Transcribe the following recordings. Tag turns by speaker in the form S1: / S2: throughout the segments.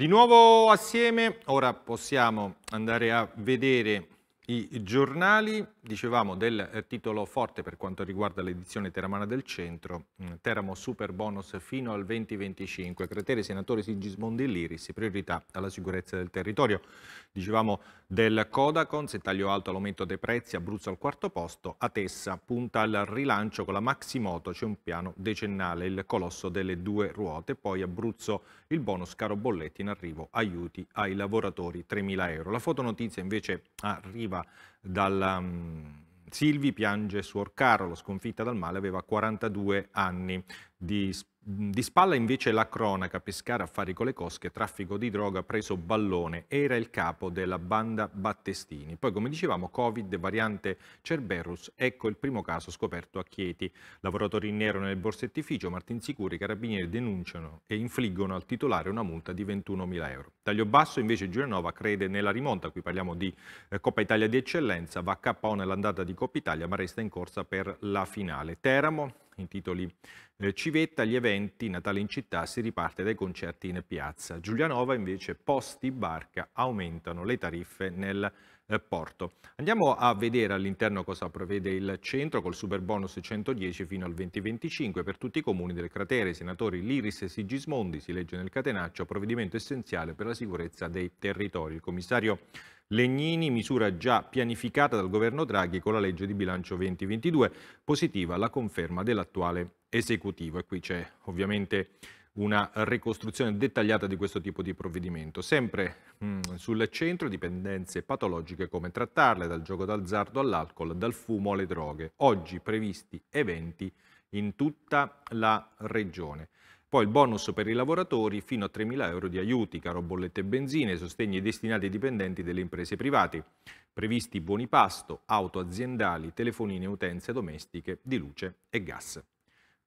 S1: Di nuovo assieme, ora possiamo andare a vedere i giornali, dicevamo del eh, titolo forte per quanto riguarda l'edizione teramana del centro, mm, Teramo super bonus fino al 2025, cratere senatore Sigismondi Liris, priorità alla sicurezza del territorio, dicevamo del Codacon, se taglio alto all'aumento dei prezzi, Abruzzo al quarto posto, Atessa punta al rilancio con la Maximoto, c'è un piano decennale, il colosso delle due ruote, poi Abruzzo il bonus caro bolletti in arrivo aiuti ai lavoratori 3.000 euro. La fotonotizia invece arriva dalla... Um, mm, Silvi piange suor Carlo, sconfitta dal male, aveva 42 anni. Di, di, spalla invece la cronaca, Pescara affari con le cosche, traffico di droga preso ballone, era il capo della banda Battestini. Poi come dicevamo Covid, variante Cerberus, ecco il primo caso scoperto a Chieti. Lavoratori in nero nel borsettificio, Martin Sicuri, i carabinieri denunciano e infliggono al titolare una multa di 21.000 euro. Taglio basso invece Giulianova crede nella rimonta, qui parliamo di eh, Coppa Italia di eccellenza, va a capo nell'andata di Coppa Italia ma resta in corsa per la finale. Teramo intitoli eh, Civetta, gli eventi, Natale in città, si riparte dai concerti in piazza. Giulianova invece posti, barca, aumentano le tariffe nel eh, porto. Andiamo a vedere all'interno cosa prevede il centro col super bonus 110 fino al 2025 per tutti i comuni del cratere, senatori Liris e Sigismondi, si legge nel catenaccio, provvedimento essenziale per la sicurezza dei territori. Il commissario Legnini, misura già pianificata dal governo Draghi con la legge di bilancio 2022, positiva la conferma dell'attuale esecutivo. E qui c'è ovviamente una ricostruzione dettagliata di questo tipo di provvedimento, sempre mh, mm, sul centro dipendenze patologiche come trattarle dal gioco d'azzardo all'alcol, dal fumo alle droghe. Oggi previsti eventi in tutta la regione. Poi il bonus per i lavoratori fino a 3.000 euro di aiuti, caro bollette e benzine, sostegni destinati ai dipendenti delle imprese private. Previsti buoni pasto, auto aziendali, telefonine utenze domestiche di luce e gas.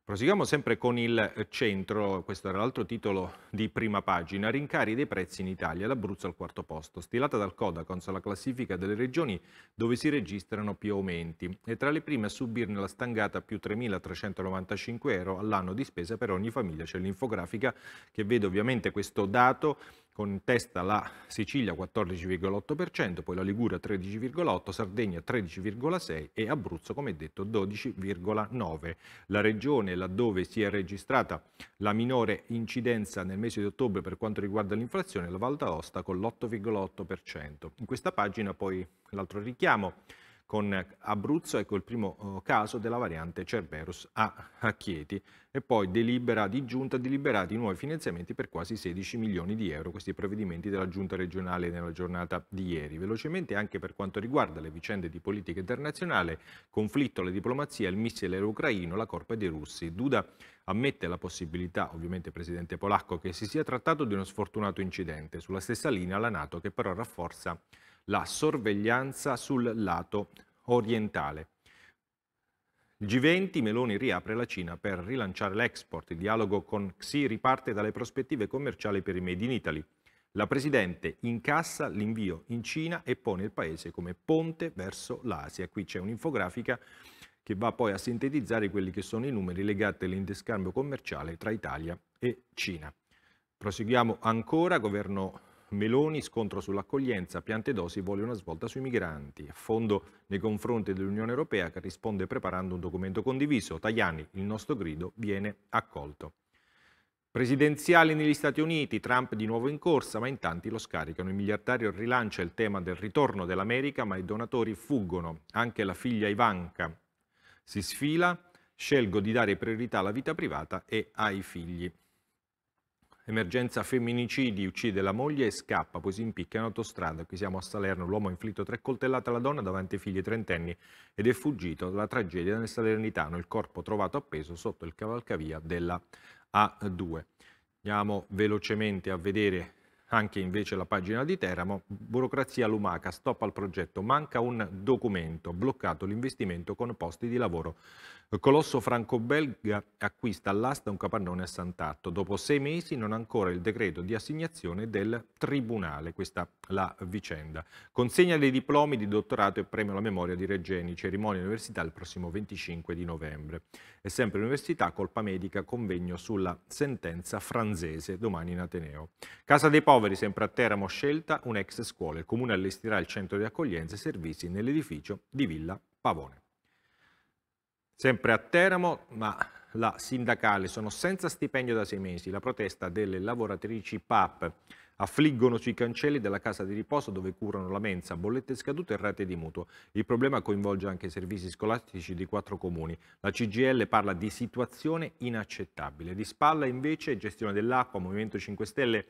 S1: Proseguiamo sempre con il centro, questo era l'altro titolo di prima pagina, rincari dei prezzi in Italia, l'Abruzzo al quarto posto, stilata dal Codacons la classifica delle regioni dove si registrano più aumenti e tra le prime a subirne la stangata più 3.395 euro all'anno di spesa per ogni famiglia, c'è l'infografica che vede ovviamente questo dato con testa la Sicilia 14,8%, poi la Liguria 13,8%, Sardegna 13,6% e Abruzzo, come detto, 12,9%. La regione laddove si è registrata la minore incidenza nel mese di ottobre per quanto riguarda l'inflazione è la Val d'Aosta con l'8,8%. In questa pagina poi l'altro richiamo con Abruzzo, ecco il primo eh, caso della variante Cerberus a, Chieti e poi delibera di giunta deliberati nuovi finanziamenti per quasi 16 milioni di euro, questi provvedimenti della giunta regionale nella giornata di ieri. Velocemente anche per quanto riguarda le vicende di politica internazionale, conflitto alla diplomazia, il missile ucraino, la corpa dei russi. Duda ammette la possibilità, ovviamente presidente polacco, che si sia trattato di uno sfortunato incidente. Sulla stessa linea la Nato che però rafforza la sorveglianza sul lato orientale. G20, Meloni riapre la Cina per rilanciare l'export. Il dialogo con Xi riparte dalle prospettive commerciali per il Made in Italy. La Presidente incassa l'invio in Cina e pone il Paese come ponte verso l'Asia. Qui c'è un'infografica che va poi a sintetizzare quelli che sono i numeri legati all'interscambio commerciale tra Italia e Cina. Proseguiamo ancora, governo Meloni, scontro sull'accoglienza, piante dosi, vuole una svolta sui migranti. Fondo nei confronti dell'Unione Europea che risponde preparando un documento condiviso. Tajani, il nostro grido viene accolto. Presidenziali negli Stati Uniti, Trump di nuovo in corsa, ma in tanti lo scaricano. Il miliardario rilancia il tema del ritorno dell'America, ma i donatori fuggono. Anche la figlia Ivanka si sfila, scelgo di dare priorità alla vita privata e ai figli. Emergenza femminicidi, uccide la moglie e scappa, poi si impicca in autostrada. Qui siamo a Salerno, l'uomo ha inflitto tre coltellate alla donna davanti ai figli trentenni ed è fuggito dalla tragedia nel Salernitano, il corpo trovato appeso sotto il cavalcavia della A2. Andiamo velocemente a vedere anche invece la pagina di Teramo, burocrazia lumaca, stop al progetto, manca un documento, bloccato l'investimento con posti di lavoro. Colosso franco-belga acquista all'asta un capannone a Sant'Atto. Dopo sei mesi non ancora il decreto di assegnazione del Tribunale, questa la vicenda. Consegna dei diplomi di dottorato e premio alla memoria di Regeni, cerimonia università il prossimo 25 di novembre. E sempre l'università, colpa medica, convegno sulla sentenza franzese, domani in Ateneo. Casa dei poveri Poveri sempre a Teramo scelta un'ex scuola. Il comune allestirà il centro di accoglienza e servizi nell'edificio di Villa Pavone. Sempre a Teramo, ma la sindacale sono senza stipendio da sei mesi. La protesta delle lavoratrici PAP affliggono sui cancelli della casa di riposo dove curano la mensa, bollette scadute e rate di mutuo. Il problema coinvolge anche i servizi scolastici di quattro comuni. La CGL parla di situazione inaccettabile. Di spalla invece gestione dell'acqua, Movimento 5 Stelle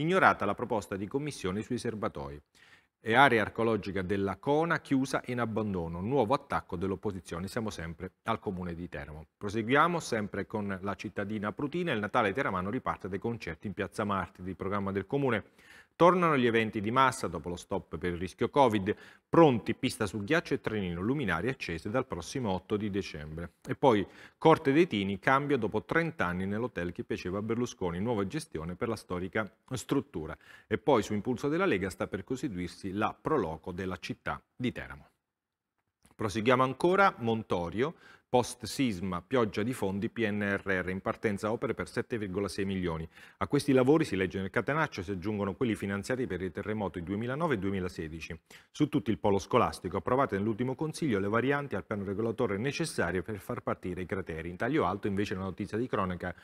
S1: ignorata la proposta di commissione sui serbatoi e area archeologica della Cona chiusa in abbandono, nuovo attacco dell'opposizione, siamo sempre al comune di Teramo. Proseguiamo sempre con la cittadina Prutina, il Natale Teramano riparte dai concerti in Piazza Marti, di programma del comune Tornano gli eventi di massa dopo lo stop per il rischio Covid, pronti pista su ghiaccio e trenino, luminari accese dal prossimo 8 di dicembre. E poi Corte dei Tini cambia dopo 30 anni nell'hotel che piaceva a Berlusconi, nuova gestione per la storica struttura. E poi su impulso della Lega sta per costituirsi la proloco della città di Teramo. Proseguiamo ancora, Montorio, post sisma, pioggia di fondi, PNRR, in partenza opere per 7,6 milioni. A questi lavori, si legge nel catenaccio, si aggiungono quelli finanziati per i terremoti 2009 e 2016. Su tutto il polo scolastico, approvate nell'ultimo Consiglio le varianti al piano regolatore necessarie per far partire i crateri. In taglio alto invece la notizia di cronaca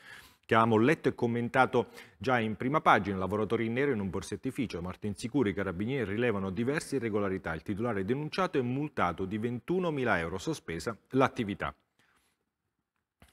S1: che avevamo letto e commentato già in prima pagina, lavoratori in nero in un borsettificio, Martin Sicuri, i carabinieri rilevano diverse irregolarità, il titolare denunciato e multato di 21.000 euro, sospesa l'attività.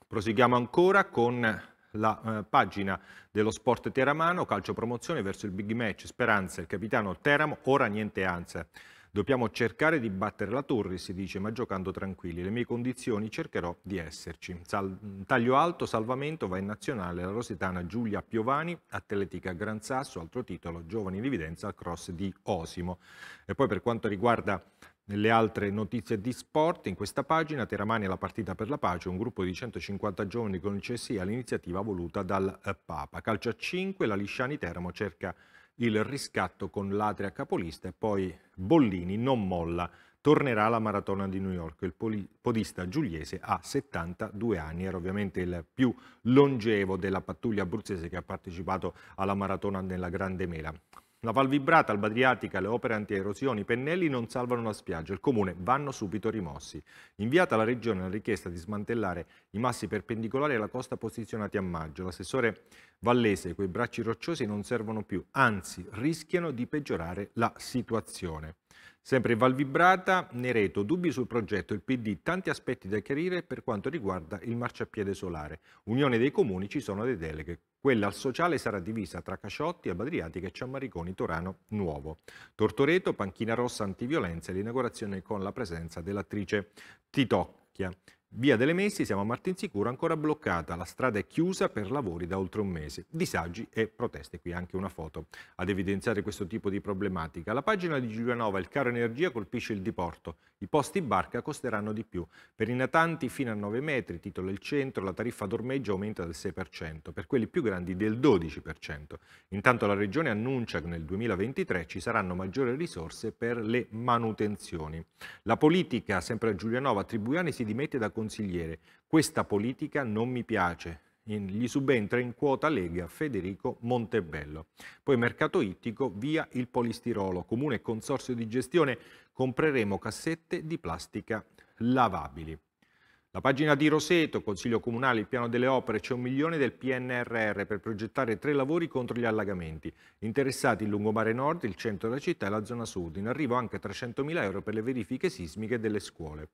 S1: Proseguiamo ancora con la eh, pagina dello sport teramano, calcio promozione verso il big match, Speranza, il capitano Teramo, ora niente ansia. Dobbiamo cercare di battere la torre, si dice, ma giocando tranquilli. Le mie condizioni cercherò di esserci. Sal taglio alto, salvamento, va in nazionale la rosetana Giulia Piovani, atletica Gran Sasso, altro titolo, giovani in evidenza al cross di Osimo. E poi per quanto riguarda le altre notizie di sport, in questa pagina Teramani è la partita per la pace, un gruppo di 150 giovani con il CSI all'iniziativa voluta dal eh, Papa. Calcio a 5, la Lisciani Teramo cerca il riscatto con l'Adria capolista e poi Bollini non molla, tornerà alla maratona di New York. Il podista giuliese ha 72 anni, era ovviamente il più longevo della pattuglia abruzzese che ha partecipato alla maratona della Grande Mela. La Val Vibrata, Valvibrata, Albadriatica, le opere anti erosioni i pennelli non salvano la spiaggia, il comune vanno subito rimossi. Inviata alla regione la richiesta di smantellare i massi perpendicolari alla costa posizionati a maggio. L'assessore Vallese, quei bracci rocciosi non servono più, anzi rischiano di peggiorare la situazione. Sempre Valvibrata, Nereto, dubbi sul progetto, il PD, tanti aspetti da chiarire per quanto riguarda il marciapiede solare. Unione dei comuni ci sono delle deleghe. Quella al sociale sarà divisa tra Casciotti, Abadriatica e Ciammariconi Torano Nuovo. Tortoreto, panchina rossa antiviolenza e l'inaugurazione con la presenza dell'attrice Titocchia. Via delle Messi, siamo a Martinsicuro, ancora bloccata, la strada è chiusa per lavori da oltre un mese. Disagi e proteste, qui anche una foto ad evidenziare questo tipo di problematica. La pagina di Giulianova, il caro energia colpisce il diporto, i posti in barca costeranno di più. Per i natanti fino a 9 metri, titolo il centro, la tariffa dormeggio aumenta del 6%, per quelli più grandi del 12%. Intanto la Regione annuncia che nel 2023 ci saranno maggiori risorse per le manutenzioni. La politica, sempre a Giulianova, Tribuiani si dimette da consigliere. Questa politica non mi piace. Gli subentra in quota Lega Federico Montebello. Poi mercato ittico via il polistirolo. Comune e consorzio di gestione compreremo cassette di plastica lavabili. La pagina di Roseto, Consiglio Comunale, il piano delle opere, c'è un milione del PNRR per progettare tre lavori contro gli allagamenti. Interessati il lungomare nord, il centro della città e la zona sud. In arrivo anche 300.000 euro per le verifiche sismiche delle scuole.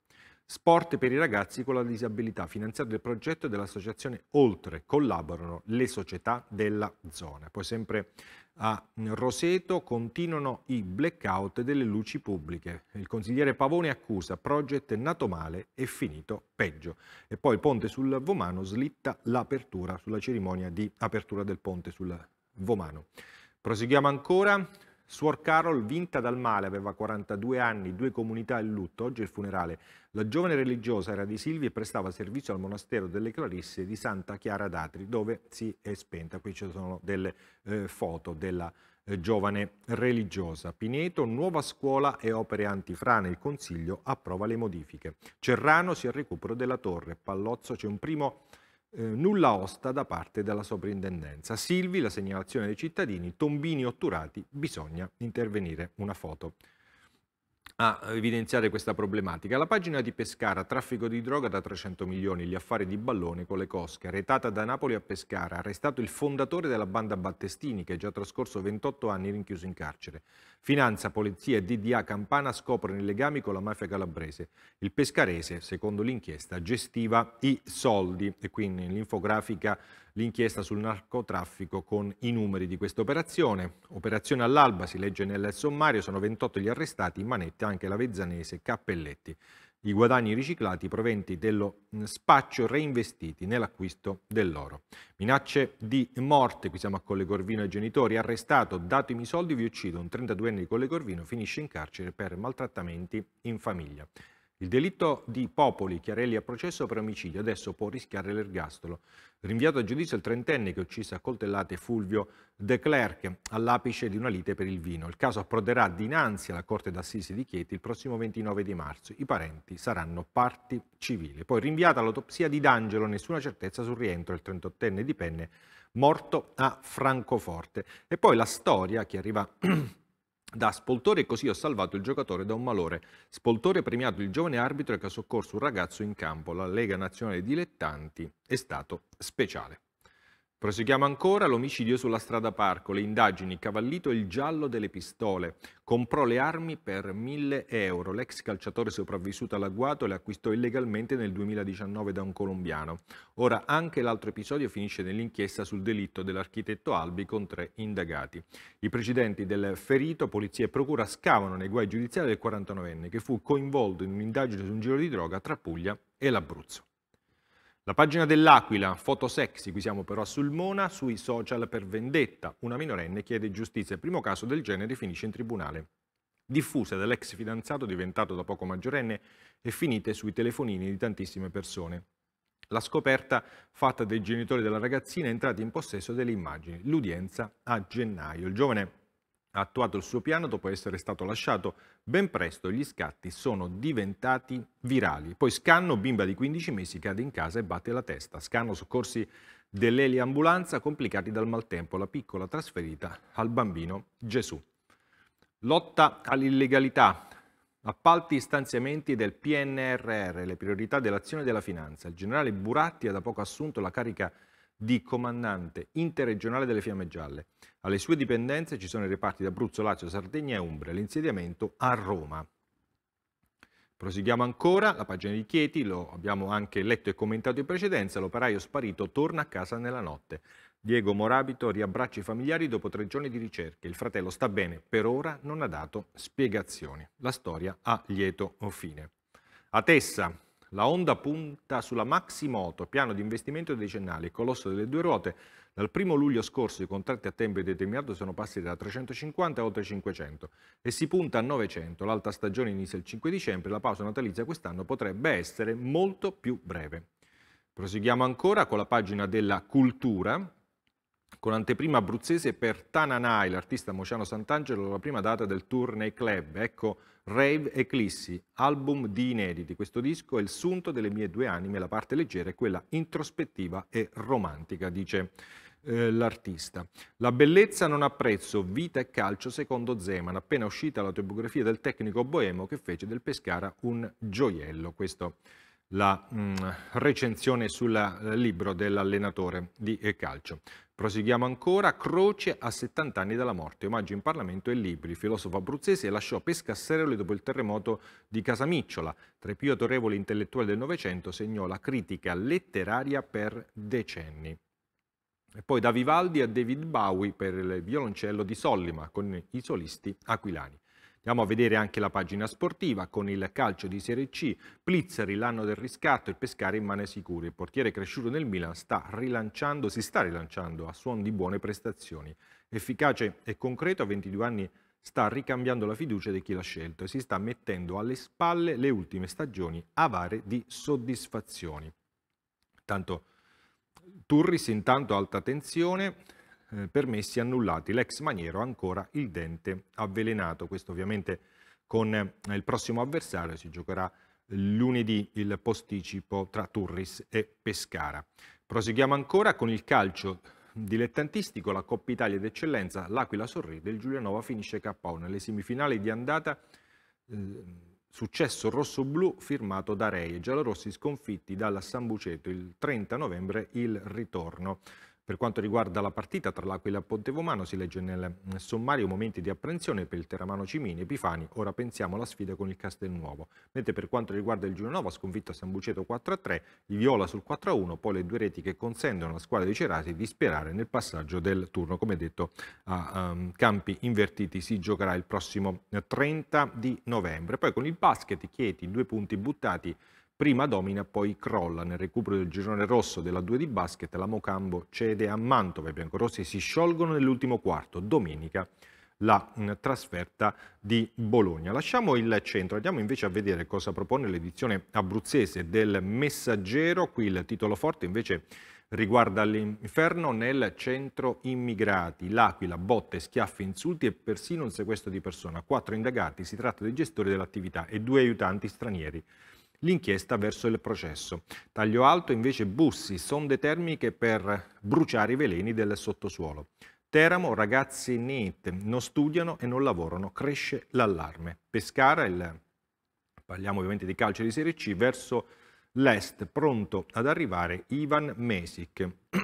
S1: Sport per i ragazzi con la disabilità, finanziato il progetto dell'associazione Oltre, collaborano le società della zona. Poi sempre a Roseto continuano i blackout delle luci pubbliche. Il consigliere Pavone accusa project nato male e finito peggio. E poi il ponte sul Vomano slitta l'apertura sulla cerimonia di apertura del ponte sul Vomano. Proseguiamo ancora Suor Carol, vinta dal male, aveva 42 anni, due comunità in lutto, oggi è il funerale. La giovane religiosa era di Silvi e prestava servizio al monastero delle Clarisse di Santa Chiara d'Atri, dove si è spenta. Qui ci sono delle eh, foto della eh, giovane religiosa. Pineto, nuova scuola e opere antifrane, il Consiglio approva le modifiche. Cerrano si è al recupero della torre, Pallozzo c'è un primo eh, nulla osta da parte della soprintendenza. Silvi, la segnalazione dei cittadini, tombini otturati, bisogna intervenire. Una foto a evidenziare questa problematica. La pagina di Pescara, traffico di droga da 300 milioni, gli affari di Ballone con le cosche, retata da Napoli a Pescara, arrestato il fondatore della banda Battestini che è già trascorso 28 anni rinchiuso in carcere. Finanza, Polizia e DDA Campana scoprono i legami con la mafia calabrese. Il pescarese, secondo l'inchiesta, gestiva i soldi e quindi nell'infografica l'inchiesta sul narcotraffico con i numeri di questa operazione. Operazione all'alba, si legge nel sommario, sono 28 gli arrestati, in manette anche la Vezzanese Cappelletti i guadagni riciclati proventi dello spaccio reinvestiti nell'acquisto dell'oro. Minacce di morte, qui siamo a Colle Corvino ai genitori, arrestato, datemi i soldi, vi uccido, un 32enne di Colle Corvino finisce in carcere per maltrattamenti in famiglia. Il delitto di Popoli, Chiarelli a processo per omicidio, adesso può rischiare l'ergastolo. Rinviato a giudizio il trentenne che uccise a coltellate Fulvio De Clerc all'apice di una lite per il vino. Il caso approderà dinanzi alla Corte d'Assisi di Chieti il prossimo 29 di marzo. I parenti saranno parti civili. Poi rinviata l'autopsia di D'Angelo, nessuna certezza sul rientro del trentottenne di Penne morto a Francoforte. E poi la storia che arriva da spoltore e così ho salvato il giocatore da un malore. Spoltore premiato il giovane arbitro che ha soccorso un ragazzo in campo. La Lega Nazionale Dilettanti è stato speciale. Proseguiamo ancora l'omicidio sulla strada Parco, le indagini, Cavallito il giallo delle pistole. Comprò le armi per 1000 euro. L'ex calciatore sopravvissuto all'agguato le acquistò illegalmente nel 2019 da un colombiano. Ora anche l'altro episodio finisce nell'inchiesta sul delitto dell'architetto Albi con tre indagati. I precedenti del ferito, polizia e procura scavano nei guai giudiziari del 49enne che fu coinvolto in un'indagine su un giro di droga tra Puglia e l'Abruzzo. La pagina dell'Aquila, foto sexy, qui siamo però a Sulmona, sui social per vendetta. Una minorenne chiede giustizia, il primo caso del genere finisce in tribunale. Diffuse dall'ex fidanzato diventato da poco maggiorenne e finite sui telefonini di tantissime persone. La scoperta fatta dai genitori della ragazzina è entrata in possesso delle immagini. L'udienza a gennaio. Il giovane ha attuato il suo piano dopo essere stato lasciato. Ben presto gli scatti sono diventati virali. Poi Scanno, bimba di 15 mesi, cade in casa e batte la testa. Scanno soccorsi dell'Eli Ambulanza, complicati dal maltempo. La piccola trasferita al bambino Gesù. Lotta all'illegalità. Appalti e stanziamenti del PNRR, le priorità dell'azione della finanza. Il generale Buratti ha da poco assunto la carica di di comandante interregionale delle Fiamme Gialle. Alle sue dipendenze ci sono i reparti Abruzzo, Lazio, Sardegna e Umbria. L'insediamento a Roma. Proseguiamo ancora, la pagina di Chieti, lo abbiamo anche letto e commentato in precedenza, l'operaio sparito torna a casa nella notte. Diego Morabito riabbraccia i familiari dopo tre giorni di ricerche. Il fratello sta bene, per ora non ha dato spiegazioni. La storia ha lieto fine. A Tessa, la Honda punta sulla Maximoto, piano di investimento decennale, colosso delle due ruote. Dal 1 luglio scorso i contratti a tempo indeterminato sono passati da 350 a oltre 500 e si punta a 900. L'alta stagione inizia il 5 dicembre, e la pausa natalizia quest'anno potrebbe essere molto più breve. Proseguiamo ancora con la pagina della cultura, con anteprima abruzzese per Tananai, l'artista Mociano Sant'Angelo, la prima data del tour nei club. Ecco Rave Eclissi, album di inediti. Questo disco è il sunto delle mie due anime, la parte leggera e quella introspettiva e romantica, dice eh, l'artista. La bellezza non ha prezzo, vita e calcio secondo Zeman, appena uscita la topografia del tecnico boemo che fece del Pescara un gioiello. Questo la mm, recensione sul eh, libro dell'allenatore di eh, calcio. Proseguiamo ancora, Croce a 70 anni dalla morte, omaggio in Parlamento e libri. Il filosofo abruzzese lasciò Pescasseroli dopo il terremoto di Casamicciola. Tra i più autorevoli intellettuali del Novecento segnò la critica letteraria per decenni. E poi da Vivaldi a David Bowie per il violoncello di Sollima con i solisti aquilani. Andiamo a vedere anche la pagina sportiva con il calcio di Serie C, Plizzeri l'anno del riscatto e Pescari in mani sicure. Il portiere cresciuto nel Milan sta rilanciando, si sta rilanciando a suon di buone prestazioni. Efficace e concreto, a 22 anni sta ricambiando la fiducia di chi l'ha scelto e si sta mettendo alle spalle le ultime stagioni avare di soddisfazioni. Tanto Turris intanto alta tensione, eh, permessi annullati, l'ex maniero ancora il dente avvelenato. Questo ovviamente con eh, il prossimo avversario si giocherà lunedì il posticipo tra Turris e Pescara. Proseguiamo ancora con il calcio dilettantistico, la Coppa Italia d'eccellenza, l'Aquila sorride, il Giulianova finisce KO nelle semifinali di andata. Eh, successo rosso-blu firmato da Rei e giallorossi sconfitti dalla Sambuceto il 30 novembre il ritorno. Per quanto riguarda la partita tra l'Aquila e Pontevomano si legge nel sommario momenti di apprensione per il Teramano Cimini e Pifani, ora pensiamo alla sfida con il Castelnuovo. Mentre per quanto riguarda il Gironova sconfitto a San Buceto 4-3, il Viola sul 4-1, poi le due reti che consentono alla squadra di Cerati di sperare nel passaggio del turno. Come detto a um, campi invertiti si giocherà il prossimo 30 di novembre. Poi con il basket Chieti due punti buttati prima domina, poi crolla. Nel recupero del girone rosso della 2 di basket, la Mocambo cede a Mantova. I biancorossi si sciolgono nell'ultimo quarto. Domenica la trasferta di Bologna. Lasciamo il centro, andiamo invece a vedere cosa propone l'edizione abruzzese del Messaggero. Qui il titolo forte invece riguarda l'inferno nel centro immigrati. L'aquila, botte, schiaffi, insulti e persino un sequestro di persona. Quattro indagati, si tratta dei gestori dell'attività e due aiutanti stranieri l'inchiesta verso il processo. Taglio alto invece bussi, sonde termiche per bruciare i veleni del sottosuolo. Teramo, ragazzi NEET non studiano e non lavorano, cresce l'allarme. Pescara, il, parliamo ovviamente di calcio di Serie C, verso l'est, pronto ad arrivare Ivan Mesic.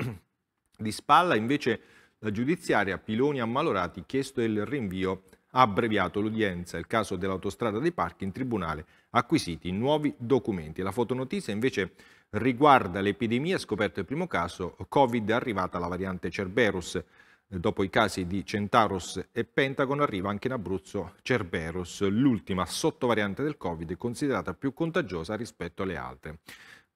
S1: di spalla invece la giudiziaria, Piloni ammalorati, chiesto il rinvio ha abbreviato l'udienza, il caso dell'autostrada dei parchi, in tribunale, acquisiti nuovi documenti. La fotonotizia invece riguarda l'epidemia, scoperto il primo caso, Covid è arrivata la variante Cerberus. Dopo i casi di Centaurus e Pentagon arriva anche in Abruzzo Cerberus, l'ultima sottovariante del Covid considerata più contagiosa rispetto alle altre.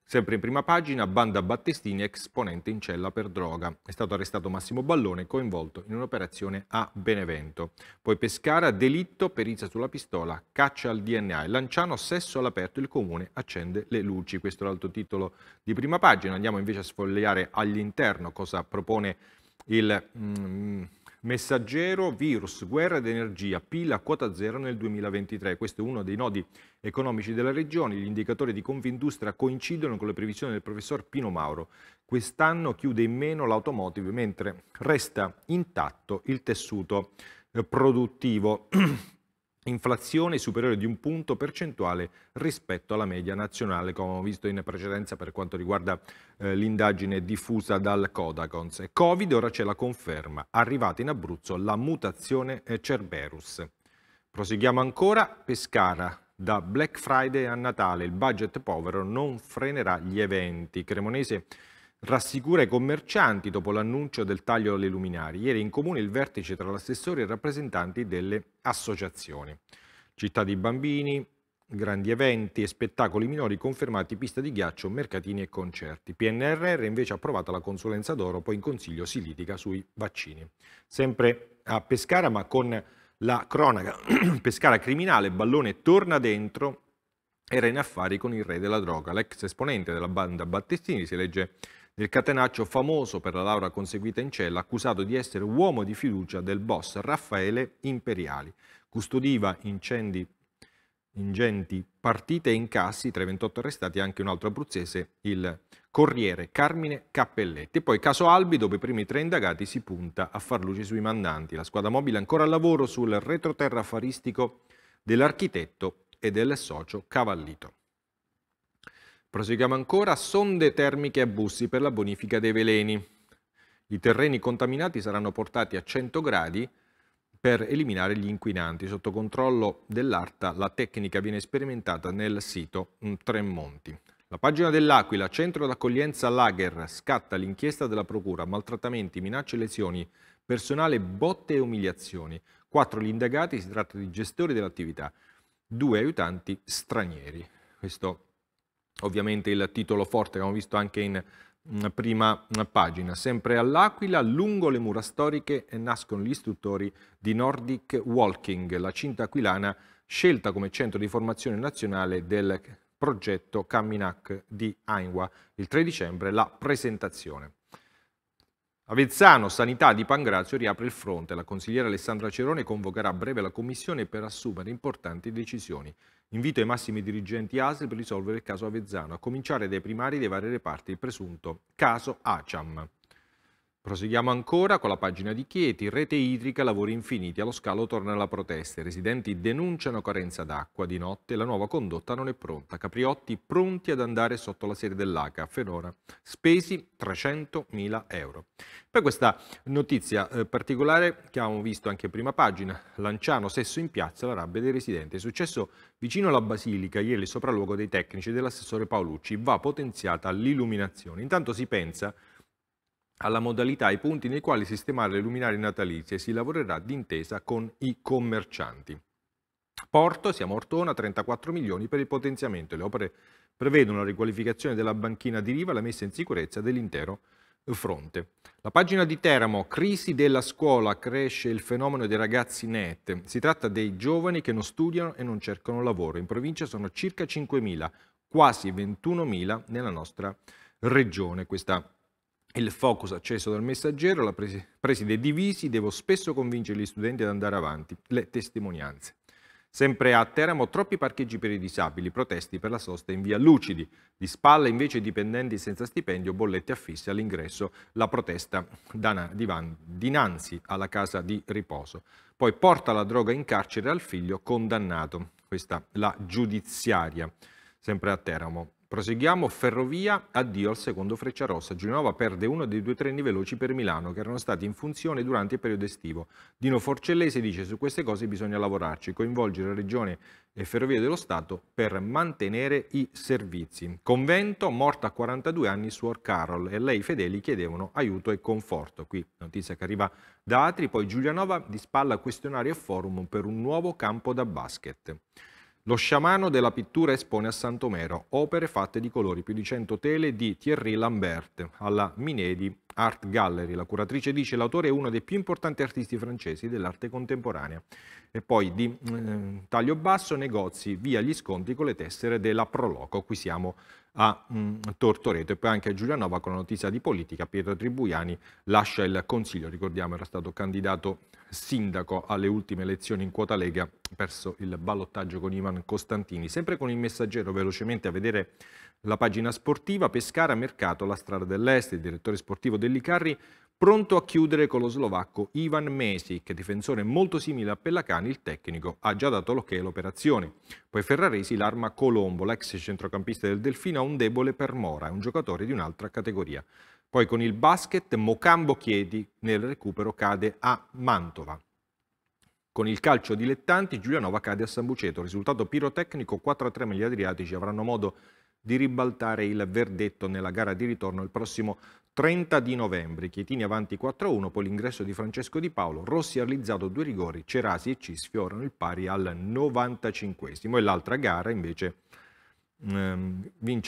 S1: Sempre in prima pagina, banda Battestini, esponente in cella per droga. È stato arrestato Massimo Ballone, coinvolto in un'operazione a Benevento. Poi Pescara, delitto, perizia sulla pistola, caccia al DNA. Lanciano, sesso all'aperto, il comune accende le luci. Questo è l'altro titolo di prima pagina. Andiamo invece a sfogliare all'interno cosa propone il... Mm, Messaggero, virus, guerra ed energia, PIL a quota zero nel 2023. Questo è uno dei nodi economici della regione. Gli indicatori di Confindustria coincidono con le previsioni del professor Pino Mauro. Quest'anno chiude in meno l'automotive, mentre resta intatto il tessuto eh, produttivo. inflazione superiore di un punto percentuale rispetto alla media nazionale, come abbiamo visto in precedenza per quanto riguarda eh, l'indagine diffusa dal Codacons. Covid, ora c'è la conferma, arrivata in Abruzzo la mutazione eh, Cerberus. Proseguiamo ancora, Pescara. Da Black Friday a Natale il budget povero non frenerà gli eventi. Cremonese rassicura i commercianti dopo l'annuncio del taglio alle luminari. Ieri in comune il vertice tra l'assessore e i rappresentanti delle associazioni. Città di bambini, grandi eventi e spettacoli minori confermati pista di ghiaccio, mercatini e concerti. PNRR invece ha approvato la consulenza d'oro, poi in consiglio si litiga sui vaccini. Sempre a Pescara ma con la cronaca Pescara criminale, Ballone torna dentro era in affari con il re della droga. L'ex esponente della banda Battistini si legge del catenaccio famoso per la laurea conseguita in cella, accusato di essere uomo di fiducia del boss Raffaele Imperiali. Custodiva incendi, ingenti partite e incassi tra i 28 arrestati anche un altro abruzzese, il corriere Carmine Cappelletti. E poi caso Albi, dopo i primi tre indagati, si punta a far luce sui mandanti. La squadra mobile ancora al lavoro sul retroterra affaristico dell'architetto e del socio Cavallito. Proseguiamo ancora, sonde termiche a bussi per la bonifica dei veleni. I terreni contaminati saranno portati a 100 gradi per eliminare gli inquinanti. Sotto controllo dell'ARTA la tecnica viene sperimentata nel sito Tremonti. La pagina dell'Aquila, centro d'accoglienza Lager, scatta l'inchiesta della Procura, maltrattamenti, minacce lesioni, personale, botte e umiliazioni. Quattro gli indagati, si tratta di gestori dell'attività, due aiutanti stranieri. Questo ovviamente il titolo forte, abbiamo visto anche in mm, prima mm, pagina. Sempre all'Aquila, lungo le mura storiche eh, nascono gli istruttori di Nordic Walking, la cinta aquilana scelta come centro di formazione nazionale del progetto Camminac di Ainwa. Il 3 dicembre la presentazione. Avezzano, Sanità di Pangrazio riapre il fronte. La consigliera Alessandra Cerone convocherà a breve la commissione per assumere importanti decisioni. Invito i massimi dirigenti ASL per risolvere il caso Avezzano, a cominciare dai primari dei vari reparti, il presunto caso ACIAM. Proseguiamo ancora con la pagina di Chieti, rete idrica, lavori infiniti, allo scalo torna la protesta, i residenti denunciano carenza d'acqua di notte, la nuova condotta non è pronta, Capriotti pronti ad andare sotto la sede dell'ACA, Fenora spesi 300.000 euro. Poi questa notizia eh, particolare che avevamo visto anche in prima pagina, Lanciano sesso in piazza, la rabbia dei residenti, è successo vicino alla Basilica, ieri il sopralluogo dei tecnici dell'assessore Paolucci, va potenziata l'illuminazione, intanto si pensa alla modalità e ai punti nei quali sistemare le luminarie natalizie si lavorerà d'intesa con i commercianti. Porto, siamo Ortona, 34 milioni per il potenziamento. Le opere prevedono la riqualificazione della banchina di riva e la messa in sicurezza dell'intero fronte. La pagina di Teramo, crisi della scuola, cresce il fenomeno dei ragazzi net. Si tratta dei giovani che non studiano e non cercano lavoro. In provincia sono circa 5.000, quasi 21.000 nella nostra regione. Questa regione il focus acceso dal messaggero, la presi, presi divisi, devo spesso convincere gli studenti ad andare avanti, le testimonianze. Sempre a Teramo, troppi parcheggi per i disabili, protesti per la sosta in via Lucidi. Di spalla invece dipendenti senza stipendio, bollette affisse all'ingresso, la protesta dinanzi alla casa di riposo. Poi porta la droga in carcere al figlio condannato. Questa la giudiziaria, sempre a Teramo. Proseguiamo, Ferrovia, addio al secondo Frecciarossa. Genova perde uno dei due treni veloci per Milano che erano stati in funzione durante il periodo estivo. Dino Forcellese dice su queste cose bisogna lavorarci, coinvolgere Regione e Ferrovie dello Stato per mantenere i servizi. Convento, morta a 42 anni, Suor Carol e lei i fedeli chiedevano aiuto e conforto. Qui notizia che arriva da Atri, poi Giulianova di spalla questionario e forum per un nuovo campo da basket. Lo sciamano della pittura espone a Santomero opere fatte di colori più di 100 tele di Thierry Lambert alla Minedi Art Gallery. La curatrice dice che l'autore è uno dei più importanti artisti francesi dell'arte contemporanea. E poi di eh, taglio basso, negozi, via gli sconti con le tessere della Proloco. Qui siamo a mm, Tortoreto e poi anche a Giulianova con la notizia di politica. Pietro Tribuiani lascia il Consiglio, ricordiamo era stato candidato sindaco alle ultime elezioni in quota Lega, perso il ballottaggio con Ivan Costantini. Sempre con il messaggero velocemente a vedere la pagina sportiva, Pescara, Mercato, la strada dell'Est, il direttore sportivo dell'Icarri Pronto a chiudere con lo slovacco Ivan Mesic, difensore molto simile a Pellacani, il tecnico ha già dato l'ok all'operazione. Poi Ferraresi l'arma Colombo, l'ex centrocampista del Delfino, ha un debole per Mora, è un giocatore di un'altra categoria. Poi con il basket Mocambo Chiedi nel recupero cade a Mantova. Con il calcio dilettanti Giulianova cade a Sambuceto, risultato pirotecnico 4-3 ma Adriatici avranno modo di di ribaltare il verdetto nella gara di ritorno il prossimo 30 di novembre. Chietini avanti 4-1, poi l'ingresso di Francesco Di Paolo, Rossi ha realizzato due rigori, Cerasi e Cis sfiorano il pari al 95 e l'altra gara invece vince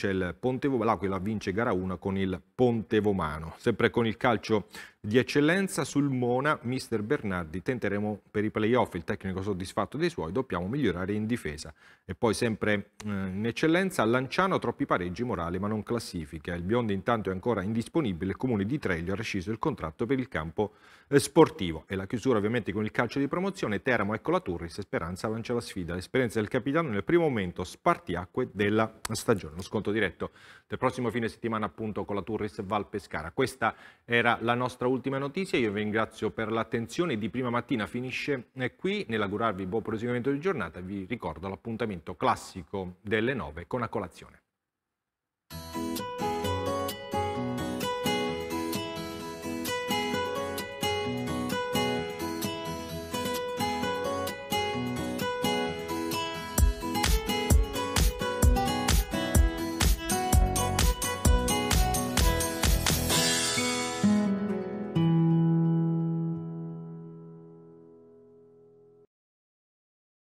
S1: ehm, vince l'Aquila vince gara 1 con il Pontevomano. Sempre con il calcio di eccellenza sul Mona, mister Bernardi, tenteremo per i playoff, il tecnico soddisfatto dei suoi, dobbiamo migliorare in difesa. E poi sempre eh, in eccellenza, Lanciano troppi pareggi morale ma non classifica, il biondo intanto è ancora indisponibile, il comune di Treglio ha resciso il contratto per il campo eh, sportivo. E la chiusura ovviamente con il calcio di promozione, Teramo ecco la Turris Speranza lancia la sfida, l'esperienza del capitano nel primo momento spartiacque della stagione. Lo sconto diretto del prossimo fine settimana appunto con la Turris Valpescara. Questa era la nostra ultima notizia, io vi ringrazio per l'attenzione di prima mattina, finisce eh, qui, nell'augurarvi buon proseguimento di giornata vi ricordo l'appuntamento classico delle 9 con la colazione.